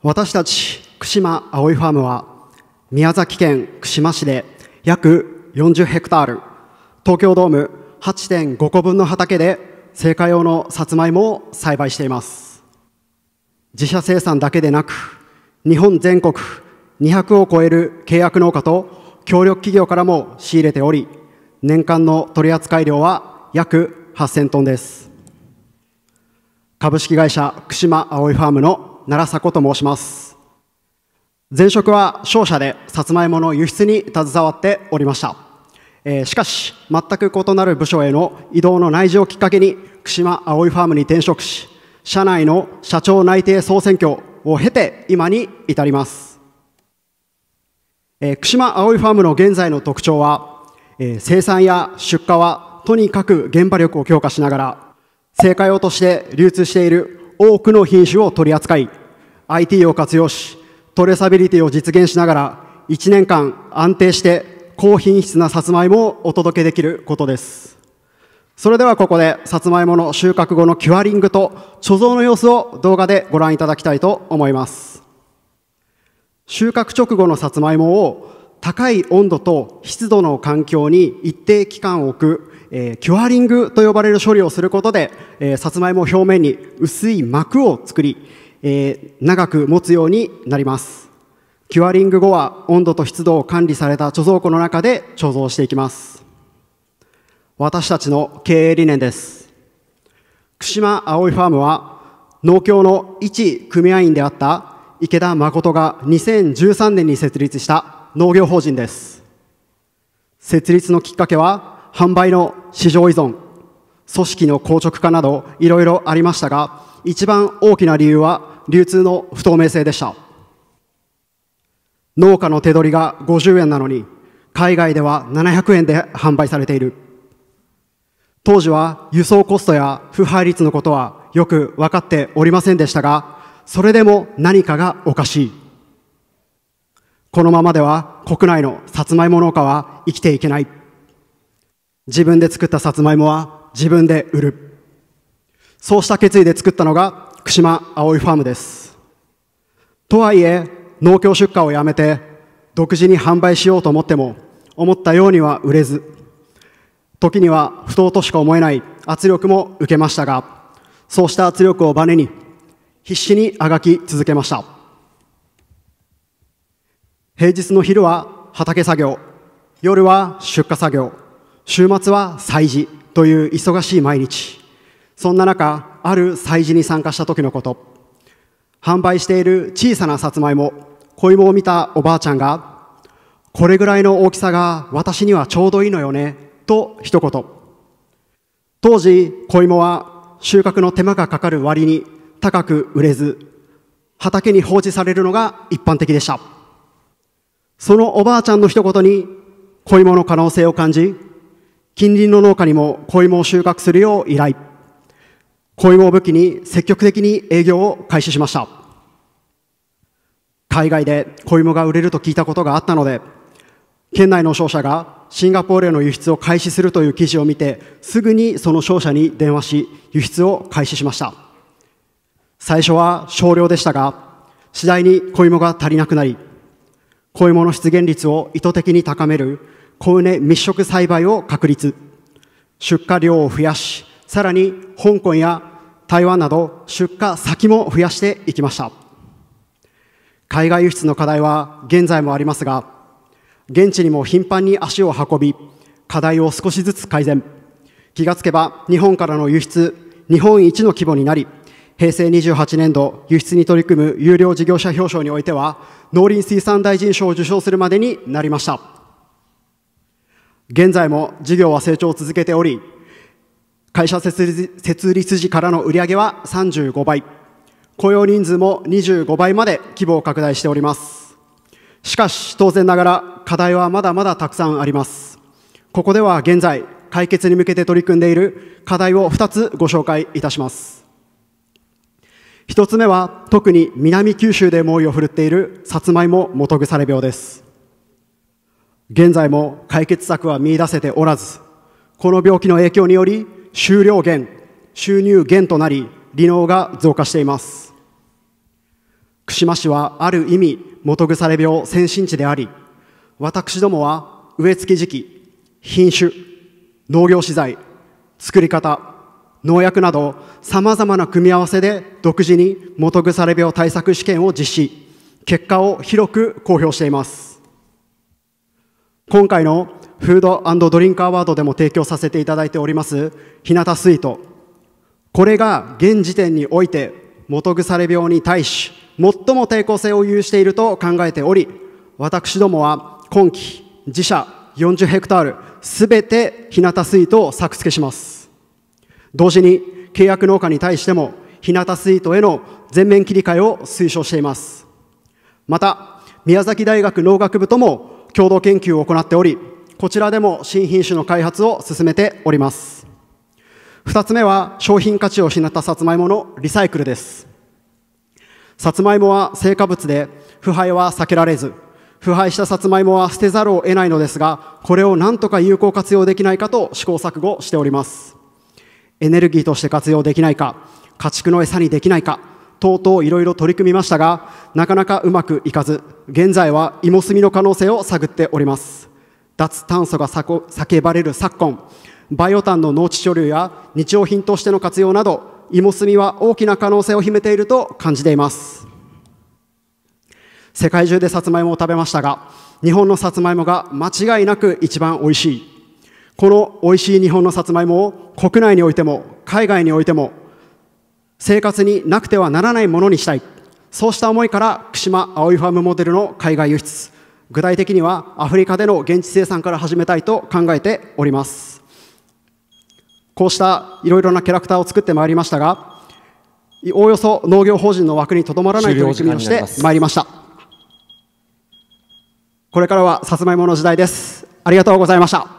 私たち串間葵ファームは宮崎県串間市で約40ヘクタール東京ドーム8.5個分の畑で製菓用のさつまいもを栽培しています自社生産だけでなく日本全国200を超える契約農家と協力企業からも仕入れており年間の取扱量は約8000トンです株式会社串間葵ファームの奈良迫と申します前職は商社でさつまいもの輸出に携わっておりました、えー、しかし全く異なる部署への移動の内示をきっかけに串間葵ファームに転職し社内の社長内定総選挙を経て今に至ります、えー、串間葵ファームの現在の特徴は、えー、生産や出荷はとにかく現場力を強化しながら成果用として流通している多くの品種を取り扱い IT を活用し、トレーサビリティを実現しながら、1年間安定して高品質なサツマイモをお届けできることです。それではここで、サツマイモの収穫後のキュアリングと貯蔵の様子を動画でご覧いただきたいと思います。収穫直後のサツマイモを高い温度と湿度の環境に一定期間を置く、えー、キュアリングと呼ばれる処理をすることで、えー、さつまい表面に薄い膜を作り、えー、長く持つようになります。キュアリング後は温度と湿度を管理された貯蔵庫の中で貯蔵していきます。私たちの経営理念です。串間葵ファームは農協の一組合員であった池田誠が2013年に設立した農業法人です。設立のきっかけは販売の市場依存、組織の硬直化などいろいろありましたが、一番大きな理由は流通の不透明性でした農家の手取りが50円なのに海外では700円で販売されている当時は輸送コストや腐敗率のことはよく分かっておりませんでしたがそれでも何かがおかしいこのままでは国内のさつまいも農家は生きていけない自分で作ったさつまいもは自分で売るそうした決意で作ったのが串間葵ファームです。とはいえ、農協出荷をやめて、独自に販売しようと思っても、思ったようには売れず、時には不当としか思えない圧力も受けましたが、そうした圧力をバネに、必死にあがき続けました。平日の昼は畑作業、夜は出荷作業、週末は催事という忙しい毎日。そんな中、ある催事に参加した時のこと、販売している小さなさつまいも、小芋を見たおばあちゃんが、これぐらいの大きさが私にはちょうどいいのよね、と一言。当時、小芋は収穫の手間がかかる割に高く売れず、畑に放置されるのが一般的でした。そのおばあちゃんの一言に、小芋の可能性を感じ、近隣の農家にも小芋を収穫するよう依頼。雇用を武器に積極的に営業を開始しました。海外で小芋が売れると聞いたことがあったので、県内の商社がシンガポールへの輸出を開始するという記事を見て、すぐにその商社に電話し、輸出を開始しました。最初は少量でしたが、次第に小芋が足りなくなり、小芋の出現率を意図的に高める小梅密植栽培を確立、出荷量を増やし、さらに香港や台湾など出荷先も増やしていきました海外輸出の課題は現在もありますが現地にも頻繁に足を運び課題を少しずつ改善気がつけば日本からの輸出日本一の規模になり平成28年度輸出に取り組む有料事業者表彰においては農林水産大臣賞を受賞するまでになりました現在も事業は成長を続けており会社設立時からの売上は35倍雇用人数も25倍まで規模を拡大しておりますしかし当然ながら課題はまだまだたくさんありますここでは現在解決に向けて取り組んでいる課題を2つご紹介いたします1つ目は特に南九州で猛威を振るっているさつまいも基腐病です現在も解決策は見出せておらずこの病気の影響により収量減、収入減となり、離農が増加しています。串間市はある意味、基腐れ病先進地であり、私どもは植え付け時期、品種、農業資材、作り方、農薬など様々な組み合わせで独自に基腐れ病対策試験を実施、結果を広く公表しています。今回のフードドリンクアワードでも提供させていただいております日向スイートこれが現時点において基腐れ病に対し最も抵抗性を有していると考えており私どもは今期自社40ヘクタールすべて日向スイートを作付けします同時に契約農家に対しても日向スイートへの全面切り替えを推奨していますまた宮崎大学農学部とも共同研究を行っておりこちらでも新品種の開発を進めております。二つ目は商品価値を失ったさつまいものリサイクルです。さつまいもは成果物で腐敗は避けられず、腐敗したさつまいもは捨てざるを得ないのですが、これを何とか有効活用できないかと試行錯誤しております。エネルギーとして活用できないか、家畜の餌にできないか、とうとういろいろ取り組みましたが、なかなかうまくいかず、現在は芋炭の可能性を探っております。脱炭素が叫ばれる昨今バイオ炭の農地処理や日用品としての活用など芋炭は大きな可能性を秘めていると感じています世界中でさつまいもを食べましたが日本のさつまいもが間違いなく一番おいしいこのおいしい日本のさつまいもを国内においても海外においても生活になくてはならないものにしたいそうした思いから串間葵ファームモデルの海外輸出具体的にはアフリカでの現地生産から始めたいと考えておりますこうしたいろいろなキャラクターを作ってまいりましたがおおよそ農業法人の枠にとどまらない取り組みをしてまいりましたこれからはさつまいもの時代ですありがとうございました